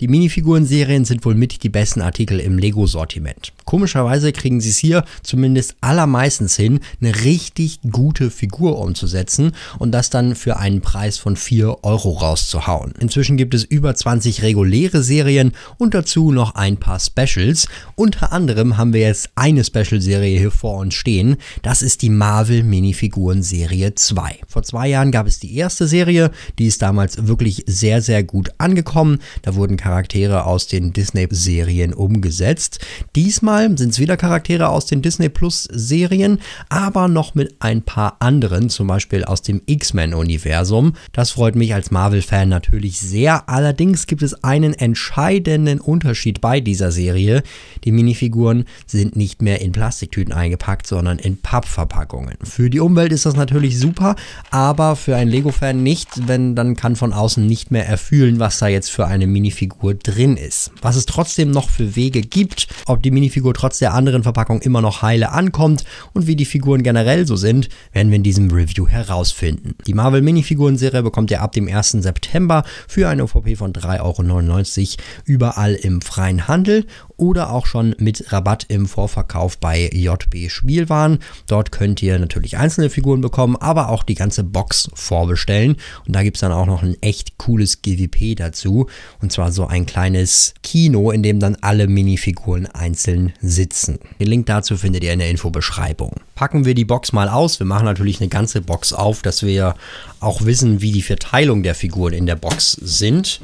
Die Minifiguren-Serien sind wohl mit die besten Artikel im Lego-Sortiment. Komischerweise kriegen sie es hier zumindest allermeistens hin, eine richtig gute Figur umzusetzen und das dann für einen Preis von 4 Euro rauszuhauen. Inzwischen gibt es über 20 reguläre Serien und dazu noch ein paar Specials. Unter anderem haben wir jetzt eine Special-Serie hier vor uns stehen. Das ist die Marvel Minifiguren-Serie 2. Vor zwei Jahren gab es die erste Serie, die ist damals wirklich sehr, sehr gut angekommen. Da wurden Charaktere aus den Disney-Serien umgesetzt. Diesmal Mal sind es wieder Charaktere aus den Disney Plus Serien, aber noch mit ein paar anderen, zum Beispiel aus dem X-Men-Universum. Das freut mich als Marvel-Fan natürlich sehr. Allerdings gibt es einen entscheidenden Unterschied bei dieser Serie. Die Minifiguren sind nicht mehr in Plastiktüten eingepackt, sondern in Pappverpackungen. Für die Umwelt ist das natürlich super, aber für einen Lego-Fan nicht, wenn dann kann von außen nicht mehr erfühlen, was da jetzt für eine Minifigur drin ist. Was es trotzdem noch für Wege gibt, ob die Minifigur Figur trotz der anderen Verpackung immer noch heile ankommt und wie die Figuren generell so sind, werden wir in diesem Review herausfinden. Die Marvel Minifiguren-Serie bekommt ihr ab dem 1. September für eine OVP von 3,99 Euro überall im freien Handel oder auch schon mit Rabatt im Vorverkauf bei JB Spielwaren. Dort könnt ihr natürlich einzelne Figuren bekommen, aber auch die ganze Box vorbestellen. Und da gibt es dann auch noch ein echt cooles GWP dazu. Und zwar so ein kleines Kino, in dem dann alle Minifiguren einzeln sitzen. Den Link dazu findet ihr in der Infobeschreibung. Packen wir die Box mal aus. Wir machen natürlich eine ganze Box auf, dass wir auch wissen, wie die Verteilung der Figuren in der Box sind.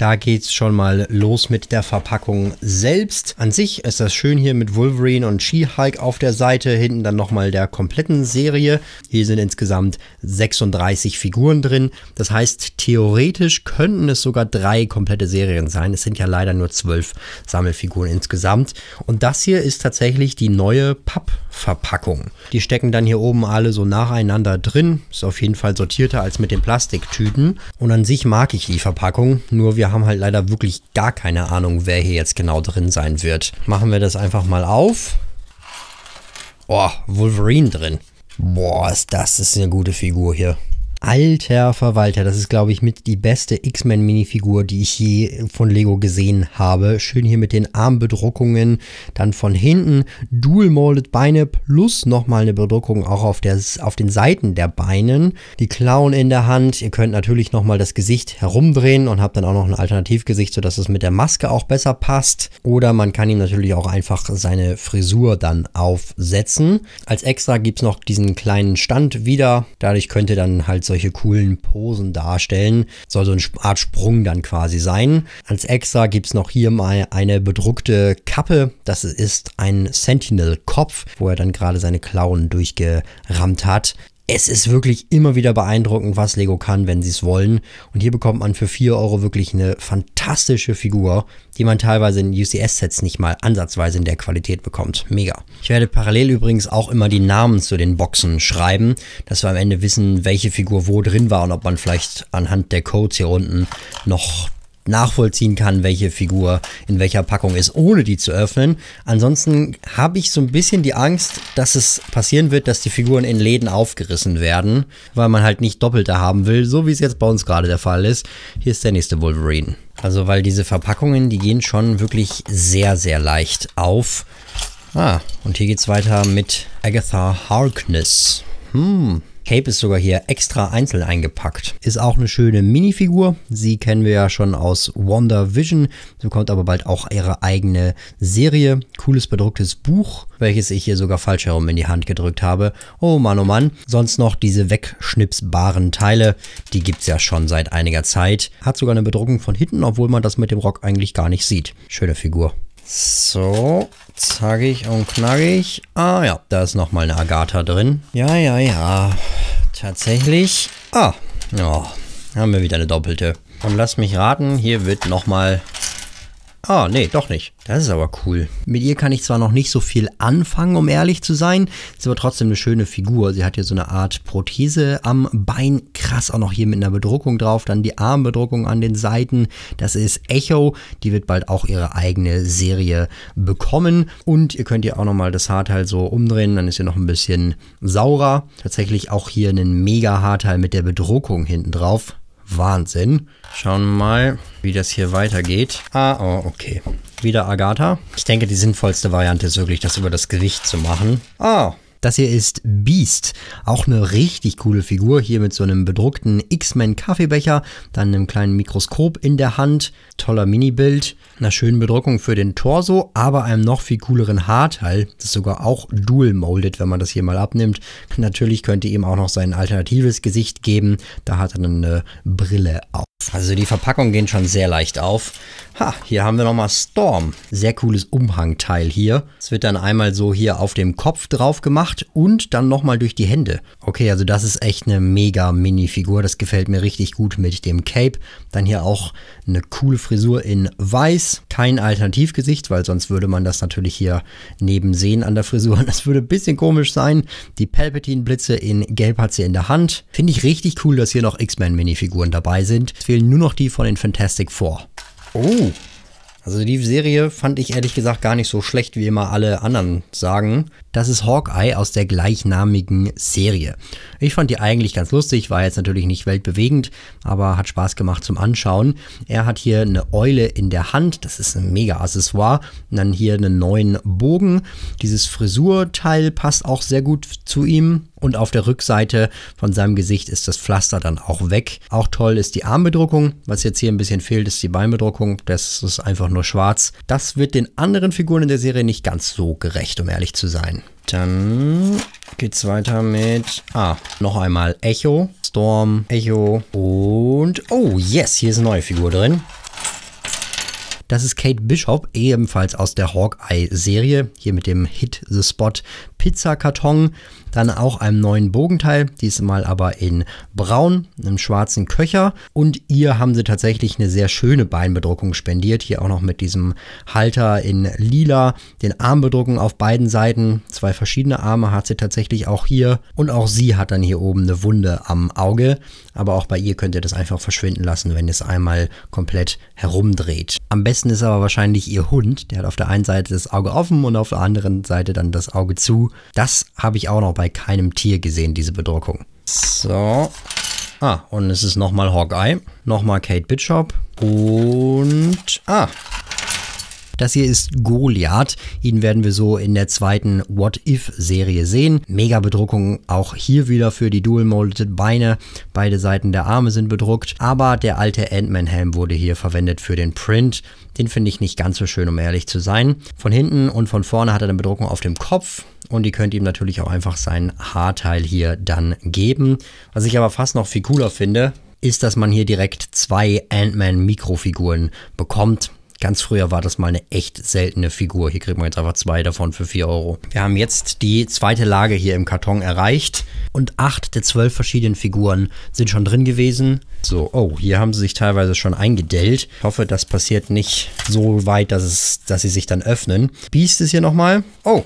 Da es schon mal los mit der Verpackung selbst. An sich ist das schön hier mit Wolverine und She-Hulk auf der Seite. Hinten dann nochmal der kompletten Serie. Hier sind insgesamt 36 Figuren drin. Das heißt, theoretisch könnten es sogar drei komplette Serien sein. Es sind ja leider nur zwölf Sammelfiguren insgesamt. Und das hier ist tatsächlich die neue Pappverpackung. Die stecken dann hier oben alle so nacheinander drin. Ist auf jeden Fall sortierter als mit den Plastiktüten. Und an sich mag ich die Verpackung. Nur wir haben halt leider wirklich gar keine Ahnung, wer hier jetzt genau drin sein wird. Machen wir das einfach mal auf. Oh, Wolverine drin. Boah, ist das ist eine gute Figur hier. Alter Verwalter, das ist, glaube ich, mit die beste X-Men-Minifigur, die ich je von Lego gesehen habe. Schön hier mit den Armbedruckungen, dann von hinten Dual-Molded Beine plus nochmal eine Bedruckung auch auf, der, auf den Seiten der Beinen. Die Klauen in der Hand, ihr könnt natürlich nochmal das Gesicht herumdrehen und habt dann auch noch ein Alternativgesicht, sodass es mit der Maske auch besser passt. Oder man kann ihm natürlich auch einfach seine Frisur dann aufsetzen. Als extra gibt es noch diesen kleinen Stand wieder, dadurch könnt ihr dann halt solche coolen Posen darstellen. Soll so eine Art Sprung dann quasi sein. Als extra gibt es noch hier mal eine bedruckte Kappe. Das ist ein Sentinel-Kopf, wo er dann gerade seine Klauen durchgerammt hat es ist wirklich immer wieder beeindruckend, was Lego kann, wenn sie es wollen. Und hier bekommt man für 4 Euro wirklich eine fantastische Figur, die man teilweise in UCS-Sets nicht mal ansatzweise in der Qualität bekommt. Mega. Ich werde parallel übrigens auch immer die Namen zu den Boxen schreiben, dass wir am Ende wissen, welche Figur wo drin war und ob man vielleicht anhand der Codes hier unten noch nachvollziehen kann, welche Figur in welcher Packung ist, ohne die zu öffnen. Ansonsten habe ich so ein bisschen die Angst, dass es passieren wird, dass die Figuren in Läden aufgerissen werden, weil man halt nicht doppelte haben will, so wie es jetzt bei uns gerade der Fall ist. Hier ist der nächste Wolverine. Also weil diese Verpackungen, die gehen schon wirklich sehr, sehr leicht auf. Ah, und hier geht's weiter mit Agatha Harkness. Hm, Cape ist sogar hier extra einzeln eingepackt. Ist auch eine schöne Minifigur. Sie kennen wir ja schon aus Wonder Vision. Sie bekommt aber bald auch ihre eigene Serie. Cooles bedrucktes Buch, welches ich hier sogar falsch herum in die Hand gedrückt habe. Oh Mann, oh Mann. Sonst noch diese wegschnipsbaren Teile. Die gibt es ja schon seit einiger Zeit. Hat sogar eine Bedruckung von hinten, obwohl man das mit dem Rock eigentlich gar nicht sieht. Schöne Figur. So, zackig und knackig. Ah ja, da ist nochmal eine Agatha drin. Ja, ja, ja. Tatsächlich. Ah, ja, oh, haben wir wieder eine doppelte. Und lass mich raten, hier wird nochmal Ah, nee, doch nicht. Das ist aber cool. Mit ihr kann ich zwar noch nicht so viel anfangen, um ehrlich zu sein, ist aber trotzdem eine schöne Figur. Sie hat hier so eine Art Prothese am Bein, krass auch noch hier mit einer Bedruckung drauf, dann die Armbedruckung an den Seiten. Das ist Echo, die wird bald auch ihre eigene Serie bekommen und ihr könnt ihr auch nochmal das Haarteil so umdrehen, dann ist sie noch ein bisschen saurer. Tatsächlich auch hier einen mega Haarteil mit der Bedruckung hinten drauf. Wahnsinn. Schauen wir mal, wie das hier weitergeht. Ah, oh, okay. Wieder Agatha. Ich denke, die sinnvollste Variante ist wirklich, das über das Gewicht zu machen. Ah, das hier ist Beast. Auch eine richtig coole Figur. Hier mit so einem bedruckten X-Men Kaffeebecher. Dann einem kleinen Mikroskop in der Hand. Toller Mini-Bild. Einer schönen Bedruckung für den Torso, aber einem noch viel cooleren Haarteil. Das ist sogar auch dual-molded, wenn man das hier mal abnimmt. Natürlich könnte ihm auch noch sein alternatives Gesicht geben. Da hat er eine Brille auf. Also die Verpackung gehen schon sehr leicht auf. Ha, hier haben wir nochmal Storm. Sehr cooles Umhangteil hier. Es wird dann einmal so hier auf dem Kopf drauf gemacht gemacht und dann nochmal durch die Hände. Okay, also das ist echt eine mega Mini-Figur. Das gefällt mir richtig gut mit dem Cape. Dann hier auch eine coole Frisur in weiß. Kein Alternativgesicht, weil sonst würde man das natürlich hier neben sehen an der Frisur. Das würde ein bisschen komisch sein. Die Palpatine-Blitze in gelb hat sie in der Hand. Finde ich richtig cool, dass hier noch X-Men-Minifiguren dabei sind. Es fehlen nur noch die von den Fantastic Four. Oh, also die Serie fand ich ehrlich gesagt gar nicht so schlecht, wie immer alle anderen sagen. Das ist Hawkeye aus der gleichnamigen Serie. Ich fand die eigentlich ganz lustig, war jetzt natürlich nicht weltbewegend, aber hat Spaß gemacht zum Anschauen. Er hat hier eine Eule in der Hand, das ist ein mega Accessoire. Und dann hier einen neuen Bogen. Dieses Frisurteil passt auch sehr gut zu ihm. Und auf der Rückseite von seinem Gesicht ist das Pflaster dann auch weg. Auch toll ist die Armbedruckung. Was jetzt hier ein bisschen fehlt, ist die Beinbedruckung. Das ist einfach nur schwarz. Das wird den anderen Figuren in der Serie nicht ganz so gerecht, um ehrlich zu sein. Dann geht's weiter mit. Ah, noch einmal Echo, Storm, Echo und. Oh, yes, hier ist eine neue Figur drin. Das ist Kate Bishop, ebenfalls aus der Hawkeye-Serie, hier mit dem Hit the Spot Pizzakarton, dann auch einem neuen Bogenteil, diesmal aber in braun, einem schwarzen Köcher und ihr haben sie tatsächlich eine sehr schöne Beinbedruckung spendiert, hier auch noch mit diesem Halter in lila, den Armbedruckungen auf beiden Seiten, zwei verschiedene Arme hat sie tatsächlich auch hier und auch sie hat dann hier oben eine Wunde am Auge, aber auch bei ihr könnt ihr das einfach verschwinden lassen, wenn ihr es einmal komplett herumdreht. Am besten ist aber wahrscheinlich ihr Hund, der hat auf der einen Seite das Auge offen und auf der anderen Seite dann das Auge zu das habe ich auch noch bei keinem Tier gesehen, diese Bedruckung. So. Ah, und es ist nochmal Hawkeye, nochmal Kate Bishop und... Ah, das hier ist Goliath. Ihn werden wir so in der zweiten What-If-Serie sehen. Mega Bedruckung auch hier wieder für die Dual-Molded Beine. Beide Seiten der Arme sind bedruckt. Aber der alte Ant-Man-Helm wurde hier verwendet für den Print. Den finde ich nicht ganz so schön, um ehrlich zu sein. Von hinten und von vorne hat er eine Bedruckung auf dem Kopf und ihr könnt ihm natürlich auch einfach seinen Haarteil hier dann geben. Was ich aber fast noch viel cooler finde, ist, dass man hier direkt zwei Ant-Man-Mikrofiguren bekommt. Ganz früher war das mal eine echt seltene Figur. Hier kriegt man jetzt einfach zwei davon für vier Euro. Wir haben jetzt die zweite Lage hier im Karton erreicht. Und acht der zwölf verschiedenen Figuren sind schon drin gewesen. So, oh, hier haben sie sich teilweise schon eingedellt. Ich hoffe, das passiert nicht so weit, dass, es, dass sie sich dann öffnen. Beast ist hier nochmal. Oh,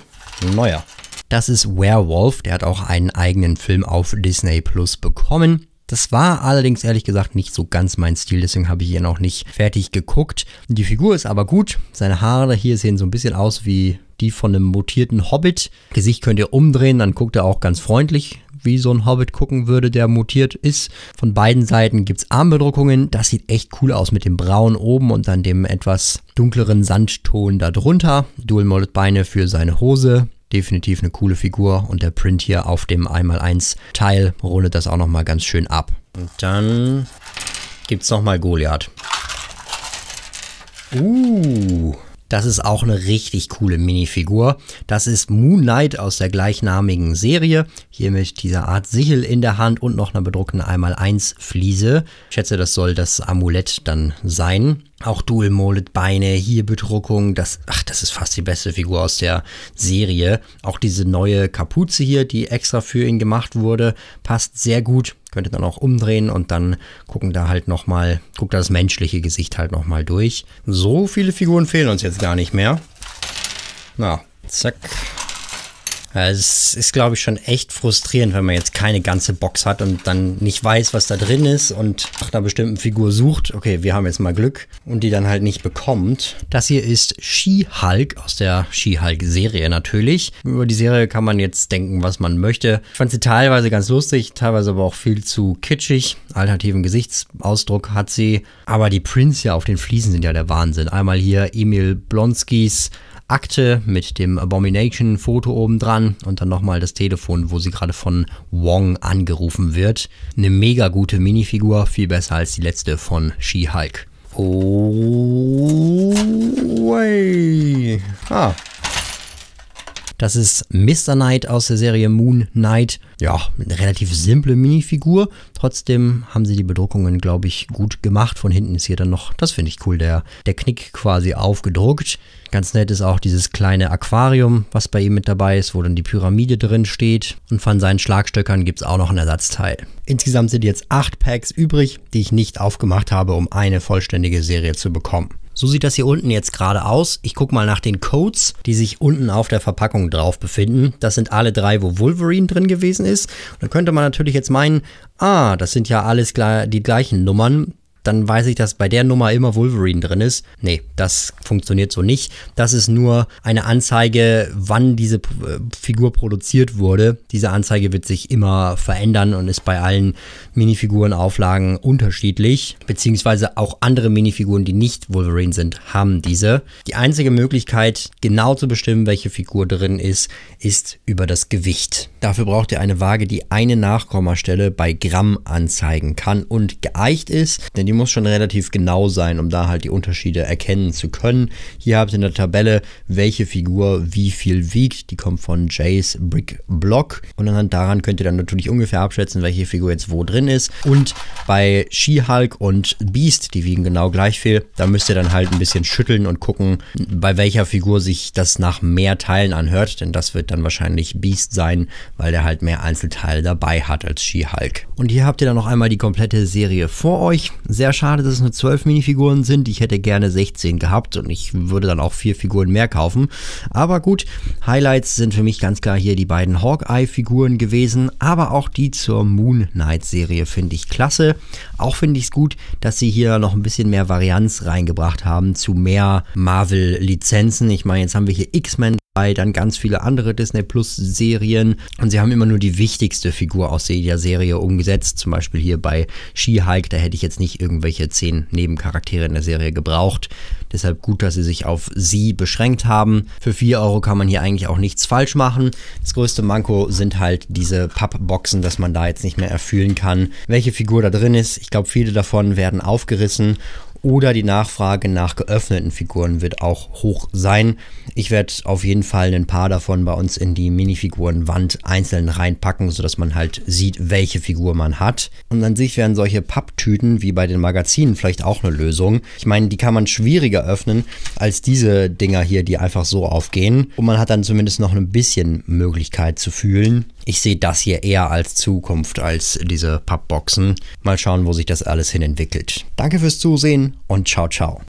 neuer. Das ist Werewolf, der hat auch einen eigenen Film auf Disney Plus bekommen. Das war allerdings ehrlich gesagt nicht so ganz mein Stil, deswegen habe ich ihn auch nicht fertig geguckt. Die Figur ist aber gut. Seine Haare hier sehen so ein bisschen aus wie die von einem mutierten Hobbit. Gesicht könnt ihr umdrehen, dann guckt er auch ganz freundlich wie so ein Hobbit gucken würde, der mutiert ist. Von beiden Seiten gibt es Armbedruckungen. Das sieht echt cool aus mit dem Braun oben und dann dem etwas dunkleren Sandton darunter. Dual-Molded Beine für seine Hose. Definitiv eine coole Figur und der Print hier auf dem 1x1 Teil rundet das auch nochmal ganz schön ab. Und dann gibt es nochmal Goliath. Uh, das ist auch eine richtig coole Minifigur. Das ist Moon Knight aus der gleichnamigen Serie. Hier mit dieser Art Sichel in der Hand und noch einer bedruckten 1x1 Fliese. Ich schätze, das soll das Amulett dann sein. Auch Dual Molded Beine, hier Bedruckung, das, ach, das ist fast die beste Figur aus der Serie. Auch diese neue Kapuze hier, die extra für ihn gemacht wurde, passt sehr gut. Könnt ihr dann auch umdrehen und dann gucken da halt nochmal, guckt das menschliche Gesicht halt nochmal durch. So viele Figuren fehlen uns jetzt gar nicht mehr. Na, zack. Es ist, glaube ich, schon echt frustrierend, wenn man jetzt keine ganze Box hat und dann nicht weiß, was da drin ist und nach einer bestimmten Figur sucht. Okay, wir haben jetzt mal Glück und die dann halt nicht bekommt. Das hier ist She-Hulk aus der She-Hulk-Serie natürlich. Über die Serie kann man jetzt denken, was man möchte. Ich fand sie teilweise ganz lustig, teilweise aber auch viel zu kitschig. Alternativen Gesichtsausdruck hat sie. Aber die Prints ja auf den Fliesen sind ja der Wahnsinn. Einmal hier Emil Blonskis Akte mit dem Abomination-Foto oben dran und dann nochmal das Telefon, wo sie gerade von Wong angerufen wird. Eine mega gute Minifigur, viel besser als die letzte von She-Hulk. Oh, way. Ah, das ist Mr. Knight aus der Serie Moon Knight. Ja, eine relativ simple Minifigur. Trotzdem haben sie die Bedruckungen, glaube ich, gut gemacht. Von hinten ist hier dann noch, das finde ich cool, der, der Knick quasi aufgedruckt. Ganz nett ist auch dieses kleine Aquarium, was bei ihm mit dabei ist, wo dann die Pyramide drin steht. Und von seinen Schlagstöckern gibt es auch noch einen Ersatzteil. Insgesamt sind jetzt acht Packs übrig, die ich nicht aufgemacht habe, um eine vollständige Serie zu bekommen. So sieht das hier unten jetzt gerade aus. Ich gucke mal nach den Codes, die sich unten auf der Verpackung drauf befinden. Das sind alle drei, wo Wolverine drin gewesen ist. Und dann könnte man natürlich jetzt meinen, ah, das sind ja alles die gleichen Nummern dann weiß ich, dass bei der Nummer immer Wolverine drin ist. Nee, das funktioniert so nicht. Das ist nur eine Anzeige, wann diese äh, Figur produziert wurde. Diese Anzeige wird sich immer verändern und ist bei allen Minifigurenauflagen unterschiedlich. Beziehungsweise auch andere Minifiguren, die nicht Wolverine sind, haben diese. Die einzige Möglichkeit, genau zu bestimmen, welche Figur drin ist, ist über das Gewicht. Dafür braucht ihr eine Waage, die eine Nachkommastelle bei Gramm anzeigen kann und geeicht ist, denn die muss schon relativ genau sein, um da halt die Unterschiede erkennen zu können. Hier habt ihr in der Tabelle, welche Figur wie viel wiegt. Die kommt von Jays Brick Block. Und anhand daran könnt ihr dann natürlich ungefähr abschätzen, welche Figur jetzt wo drin ist. Und bei She-Hulk und Beast, die wiegen genau gleich viel. Da müsst ihr dann halt ein bisschen schütteln und gucken, bei welcher Figur sich das nach mehr Teilen anhört. Denn das wird dann wahrscheinlich Beast sein, weil der halt mehr Einzelteile dabei hat als She-Hulk. Und hier habt ihr dann noch einmal die komplette Serie vor euch. Sehr sehr schade, dass es nur 12 Minifiguren sind. Ich hätte gerne 16 gehabt und ich würde dann auch vier Figuren mehr kaufen. Aber gut, Highlights sind für mich ganz klar hier die beiden Hawkeye-Figuren gewesen, aber auch die zur Moon Knight-Serie finde ich klasse. Auch finde ich es gut, dass sie hier noch ein bisschen mehr Varianz reingebracht haben zu mehr Marvel-Lizenzen. Ich meine, jetzt haben wir hier X-Men dann ganz viele andere Disney Plus Serien und sie haben immer nur die wichtigste Figur aus der Serie umgesetzt. Zum Beispiel hier bei She-Hulk, da hätte ich jetzt nicht irgendwelche zehn Nebencharaktere in der Serie gebraucht. Deshalb gut, dass sie sich auf sie beschränkt haben. Für 4 Euro kann man hier eigentlich auch nichts falsch machen. Das größte Manko sind halt diese Pappboxen, dass man da jetzt nicht mehr erfüllen kann, welche Figur da drin ist. Ich glaube, viele davon werden aufgerissen oder die Nachfrage nach geöffneten Figuren wird auch hoch sein. Ich werde auf jeden Fall ein paar davon bei uns in die Minifigurenwand einzeln reinpacken, sodass man halt sieht, welche Figur man hat. Und an sich wären solche Papptüten wie bei den Magazinen vielleicht auch eine Lösung. Ich meine, die kann man schwieriger öffnen als diese Dinger hier, die einfach so aufgehen. Und man hat dann zumindest noch ein bisschen Möglichkeit zu fühlen. Ich sehe das hier eher als Zukunft als diese Pappboxen. Mal schauen, wo sich das alles hin entwickelt. Danke fürs Zusehen und ciao, ciao.